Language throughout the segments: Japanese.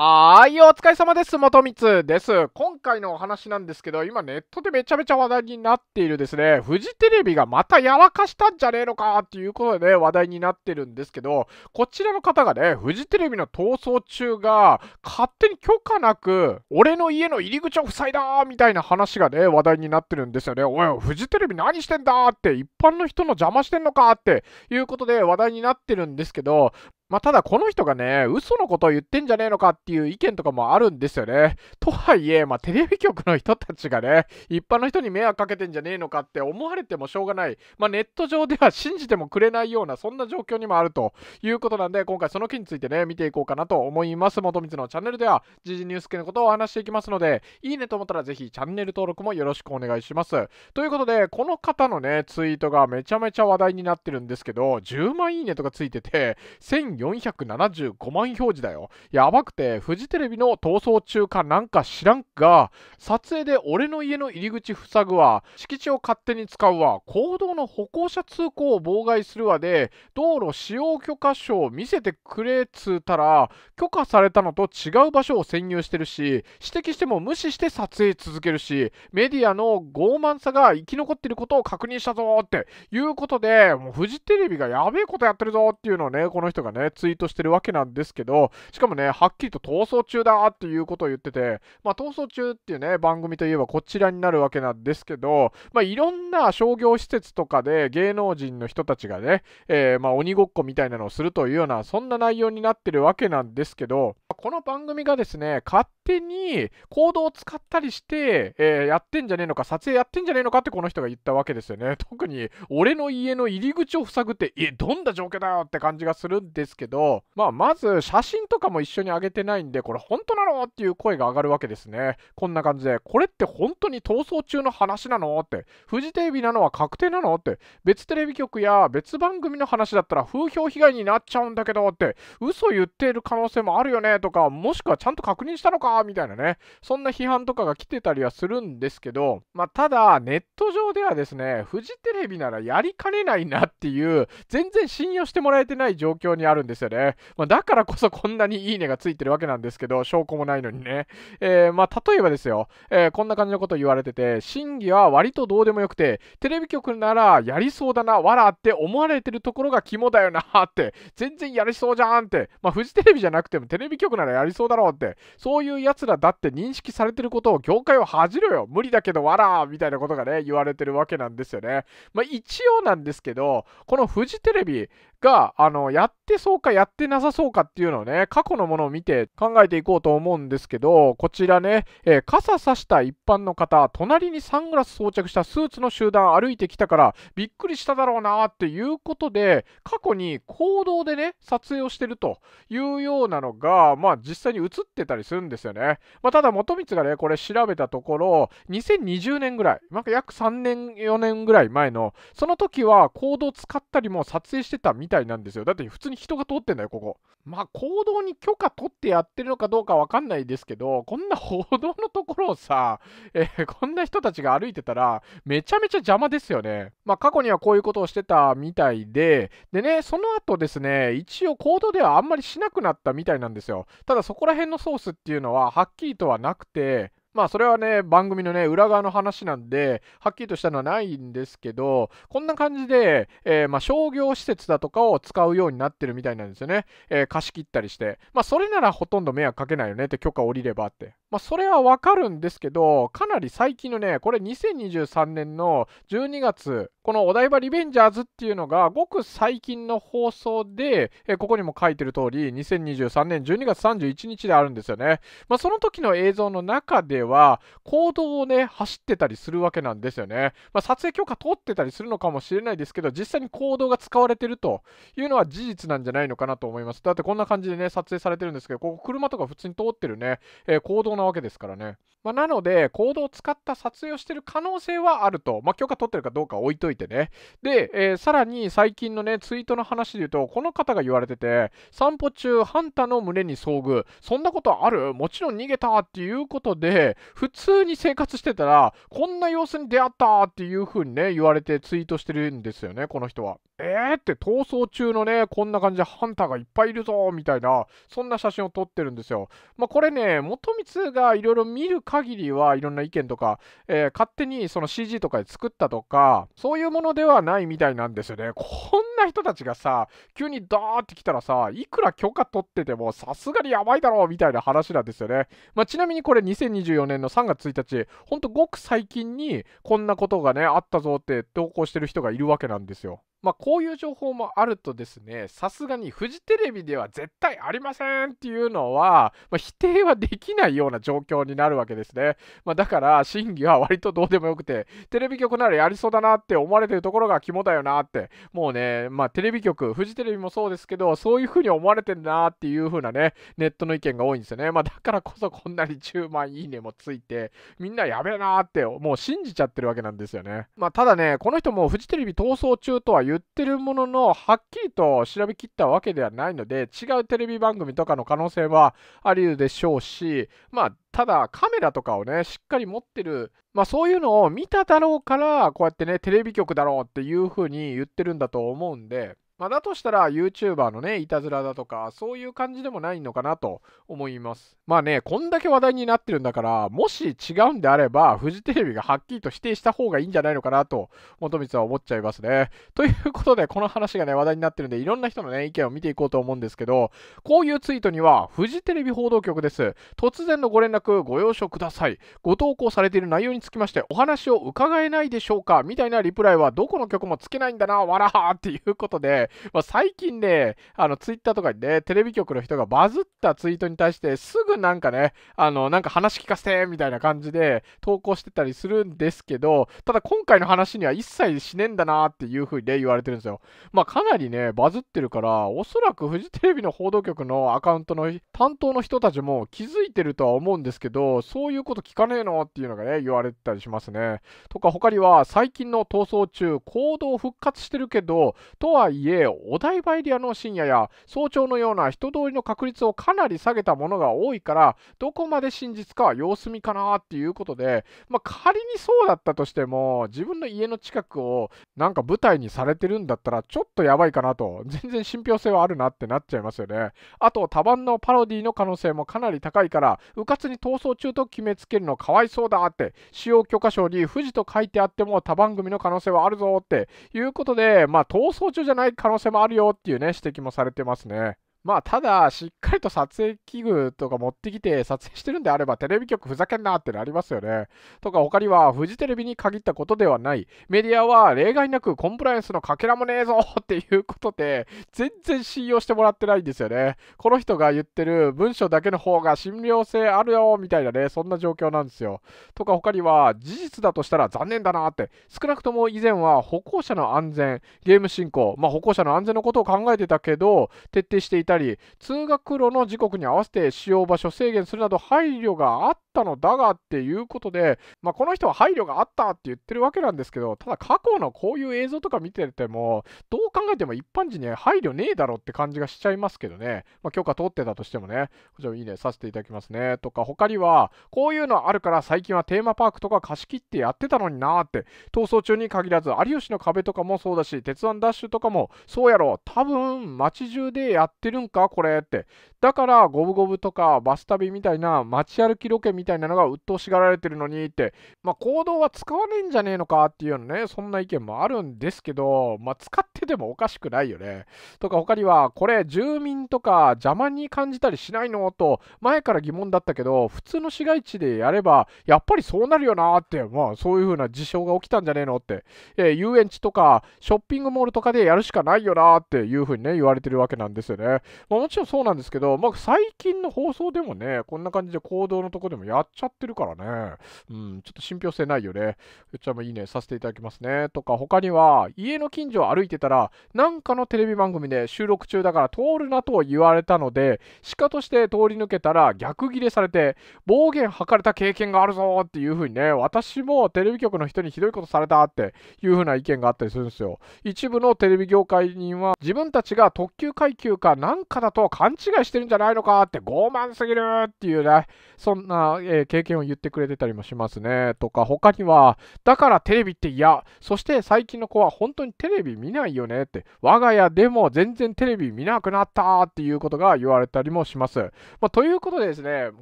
はーい、お疲れ様です。元光です。今回のお話なんですけど、今ネットでめちゃめちゃ話題になっているですね、フジテレビがまたやらかしたんじゃねえのかっていうことで、ね、話題になってるんですけど、こちらの方がね、フジテレビの逃走中が勝手に許可なく、俺の家の入り口を塞いだみたいな話がね、話題になってるんですよね。おい、フジテレビ何してんだって、一般の人の邪魔してんのかっていうことで話題になってるんですけど、まあ、ただこの人がね、嘘のことを言ってんじゃねえのかっていう意見とかもあるんですよね。とはいえ、まあ、テレビ局の人たちがね、一般の人に迷惑かけてんじゃねえのかって思われてもしょうがない。まあ、ネット上では信じてもくれないような、そんな状況にもあるということなんで、今回その件についてね、見ていこうかなと思います。元光のチャンネルでは、時事ニュース系のことをお話していきますので、いいねと思ったらぜひチャンネル登録もよろしくお願いします。ということで、この方のね、ツイートがめちゃめちゃ話題になってるんですけど、10万いいねとかついてて、1000 1475万表示だよやばくてフジテレビの逃走中かなんか知らんが撮影で俺の家の入り口塞ぐわ敷地を勝手に使うわ公道の歩行者通行を妨害するわで道路使用許可証を見せてくれっつうたら許可されたのと違う場所を占有してるし指摘しても無視して撮影続けるしメディアの傲慢さが生き残ってることを確認したぞっていうことでもうフジテレビがやべえことやってるぞっていうのをねこの人がねツイートしてるわけなんですけど、しかもね、はっきりと逃走中だっていうことを言ってて、まあ、逃走中っていうね、番組といえばこちらになるわけなんですけど、まあ、いろんな商業施設とかで芸能人の人たちがね、えー、まあ、鬼ごっこみたいなのをするというような、そんな内容になってるわけなんですけど、この番組がですね、勝手にードを使ったりして、えー、やってんじゃねえのか、撮影やってんじゃねえのかってこの人が言ったわけですよね。特に、俺の家の入り口を塞ぐって、え、どんな状況だよって感じがするんですけど、まあ、まず写真とかも一緒に上げてないんで、これ本当なのっていう声が上がるわけですね。こんな感じで、これって本当に逃走中の話なのって、フジテレビなのは確定なのって、別テレビ局や別番組の話だったら風評被害になっちゃうんだけどって、嘘言っている可能性もあるよねとか、もしくはちゃんと確認したのかみたいなね、そんな批判とかが来てたりはするんですけど、まあ、ただ、ネット上ではですね、フジテレビならやりかねないなっていう、全然信用してもらえてない状況にあるんですよね。まあ、だからこそこんなにいいねがついてるわけなんですけど、証拠もないのにね。えー、まあ、例えばですよ、えー、こんな感じのこと言われてて、審議は割とどうでもよくて、テレビ局ならやりそうだな、わらって思われてるところが肝だよなって、全然やりそうじゃんって、まあ、フジテレビじゃなくてもテレビ局ならやりそうだろうって、そういうやつらだって認識されてることを業界を恥じろよ無理だけどわらみたいなことがね、言われてるわけなんですよね。まあ一応なんですけど、このフジテレビが、あの、やってそうかやってなさそうかっていうのをね、過去のものを見て考えていこうと思うんですけど、こちらね、えー、傘さした一般の方、隣にサングラス装着したスーツの集団歩いてきたから、びっくりしただろうなっていうことで、過去に行動でね、撮影をしてるというようなのが、まあ実際に映ってたりするんですよね。まあ、ただ、元光がね、これ調べたところ、2020年ぐらい、約3年、4年ぐらい前の、その時は行動使ったりも撮影してたみみたいなんですよ。だって普通に人が通ってんだよ、ここ。まあ行動に許可取ってやってるのかどうかわかんないですけど、こんな歩道のところをさ、えー、こんな人たちが歩いてたら、めちゃめちゃ邪魔ですよね。まあ過去にはこういうことをしてたみたいで、でね、その後ですね、一応行動ではあんまりしなくなったみたいなんですよ。ただそこら辺のソースっていうのははっきりとはなくて、まあそれはね、番組のね、裏側の話なんで、はっきりとしたのはないんですけど、こんな感じで、えー、まあ、商業施設だとかを使うようになってるみたいなんですよね。えー、貸し切ったりして。まあそれならほとんど迷惑かけないよねって許可下りればって。まあそれはわかるんですけど、かなり最近のね、これ2023年の12月このお台場リベンジャーズっていうのが、ごく最近の放送で、えここにも書いてる通り、2023年12月31日であるんですよね。まあ、その時の映像の中では、公道をね、走ってたりするわけなんですよね。まあ、撮影許可取ってたりするのかもしれないですけど、実際に公道が使われてるというのは事実なんじゃないのかなと思います。だってこんな感じでね、撮影されてるんですけど、ここ車とか普通に通ってるね、え公道なわけですからね。まあ、なので、公道を使った撮影をしてる可能性はあると。ま許可取ってるかどうか置いといててね。で、えー、さらに最近のね、ツイートの話で言うと、この方が言われてて、散歩中、ハンターの胸に遭遇。そんなことあるもちろん逃げたっていうことで、普通に生活してたら、こんな様子に出会ったっていう風にね、言われてツイートしてるんですよね、この人は。えーって逃走中のね、こんな感じでハンターがいっぱいいるぞ、みたいな、そんな写真を撮ってるんですよ。まあ、これね、元光がいろいろ見る限りはいろんな意見とか、えー、勝手にその CG とかで作ったとか、そういううものではないみたいなんですよね。こんな人たちがさ、急にダーって来たらさ、いくら許可取っててもさすがにやばいだろうみたいな話なんですよね。まあ、ちなみにこれ2024年の3月1日、ほんとごく最近にこんなことがね、あったぞって投稿してる人がいるわけなんですよ。まあ、こういう情報もあるとですね、さすがにフジテレビでは絶対ありませんっていうのは、まあ、否定はできないような状況になるわけですね。まあ、だから、審議は割とどうでもよくて、テレビ局ならやりそうだなって思われてるところが肝だよなって、もうね、まあ、テレビ局、フジテレビもそうですけど、そういうふうに思われてるなっていうふうなね、ネットの意見が多いんですよね。まあ、だからこそこんなに10万いいねもついて、みんなやべえなって、もう信じちゃってるわけなんですよね。まあ、ただね、この人もフジテレビ逃走中とは言ってるものの、はっきりと調べきったわけではないので、違うテレビ番組とかの可能性はあり得るでしょうし、まあ、ただカメラとかをね、しっかり持ってる、まあそういうのを見ただろうから、こうやってね、テレビ局だろうっていうふうに言ってるんだと思うんで、まあ、だとしたら YouTuber のね、いたずらだとか、そういう感じでもないのかなと思います。まあね、こんだけ話題になってるんだから、もし違うんであれば、フジテレビがはっきりと否定した方がいいんじゃないのかなと、元光は思っちゃいますね。ということで、この話がね、話題になってるんで、いろんな人のね、意見を見ていこうと思うんですけど、こういうツイートには、フジテレビ報道局です。突然のご連絡、ご了承ください。ご投稿されている内容につきまして、お話を伺えないでしょうかみたいなリプライは、どこの曲もつけないんだな、わらはーっていうことで、まあ、最近ね、あの、ツイッターとかにね、テレビ局の人がバズったツイートに対して、すぐなんかね、あの、なんか話聞かせてみたいな感じで投稿してたりするんですけど、ただ今回の話には一切しねえんだなっていう風にね、言われてるんですよ。まあ、かなりね、バズってるから、おそらくフジテレビの報道局のアカウントの担当の人たちも気づいてるとは思うんですけど、そういうこと聞かねえのっていうのがね、言われてたりしますね。とか、他には、最近の逃走中、行動復活してるけど、とはいえ、で、お台場エリアの深夜や早朝のような人通りの確率をかなり下げたものが多いから、どこまで真実かは様子見かなっていうことで、まあ、仮にそうだったとしても、自分の家の近くをなんか舞台にされてるんだったら、ちょっとやばいかなと、全然信憑性はあるなってなっちゃいますよね。あと、多版のパロディの可能性もかなり高いから、うかつに逃走中と決めつけるのかわいそうだって、使用許可証に富士と書いてあっても、他番組の可能性はあるぞっていうことで、まあ、逃走中じゃない可可能性もあるよっていうね、指摘もされてますね。まあ、ただ、しっかりと撮影器具とか持ってきて撮影してるんであれば、テレビ局ふざけんなってなりますよね。とか、他には、フジテレビに限ったことではない、メディアは例外なくコンプライアンスのかけらもねえぞっていうことで、全然信用してもらってないんですよね。この人が言ってる文章だけの方が信憑性あるよ、みたいなね、そんな状況なんですよ。とか、他には、事実だとしたら残念だなって、少なくとも以前は歩行者の安全、ゲーム進行、まあ、歩行者の安全のことを考えてたけど、徹底していたり、り通学路の時刻に合わせて使用場所制限するなど配慮があったのだがっていうことで、まあ、この人は配慮があったって言ってるわけなんですけどただ過去のこういう映像とか見ててもどう考えても一般人には配慮ねえだろって感じがしちゃいますけどね、まあ、許可取ってたとしてもねこちらいいねさせていただきますねとか他にはこういうのあるから最近はテーマパークとか貸し切ってやってたのになーって逃走中に限らず有吉の壁とかもそうだし鉄腕ダッシュとかもそうやろ多分街中でやってるるんかこれって。だから、ゴブゴブとかバス旅みたいな街歩きロケみたいなのが鬱陶しがられてるのにって、まあ、行動は使わねえんじゃねえのかっていうようなね、そんな意見もあるんですけど、まあ、使っててもおかしくないよね。とか、他には、これ、住民とか邪魔に感じたりしないのと、前から疑問だったけど、普通の市街地でやれば、やっぱりそうなるよなって、まあ、そういう風な事象が起きたんじゃねえのって、えー、遊園地とか、ショッピングモールとかでやるしかないよなっていう風にね、言われてるわけなんですよね。まあ、もちろんそうなんですけど、まあ、最近の放送でもね、こんな感じで行動のとこでもやっちゃってるからね、うん、ちょっと信憑性ないよね。うちはもういいね、させていただきますね。とか、他には、家の近所を歩いてたら、なんかのテレビ番組で収録中だから通るなと言われたので、鹿として通り抜けたら逆ギレされて、暴言吐かれた経験があるぞっていう風にね、私もテレビ局の人にひどいことされたっていう風な意見があったりするんですよ。一部のテレビ業界人は、自分たちが特急階級か何安価だと勘違いしてるんじゃないのかって傲慢すぎるっていうね、そんな、えー、経験を言ってくれてたりもしますね。とか、他には、だからテレビって嫌。そして最近の子は本当にテレビ見ないよねって、我が家でも全然テレビ見なくなったっていうことが言われたりもします。まあ、ということでですね、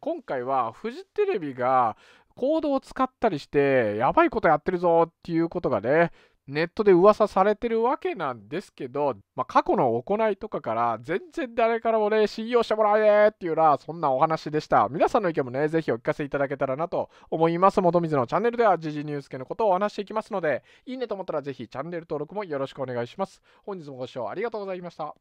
今回はフジテレビが、コードを使ったりして、やばいことやってるぞっていうことがね、ネットで噂されてるわけなんですけど、まあ、過去の行いとかから全然誰からもね信用してもらえねっていうようなそんなお話でした皆さんの意見もねぜひお聞かせいただけたらなと思います元水のチャンネルでは時事ニュース系のことをお話していきますのでいいねと思ったらぜひチャンネル登録もよろしくお願いします本日もご視聴ありがとうございました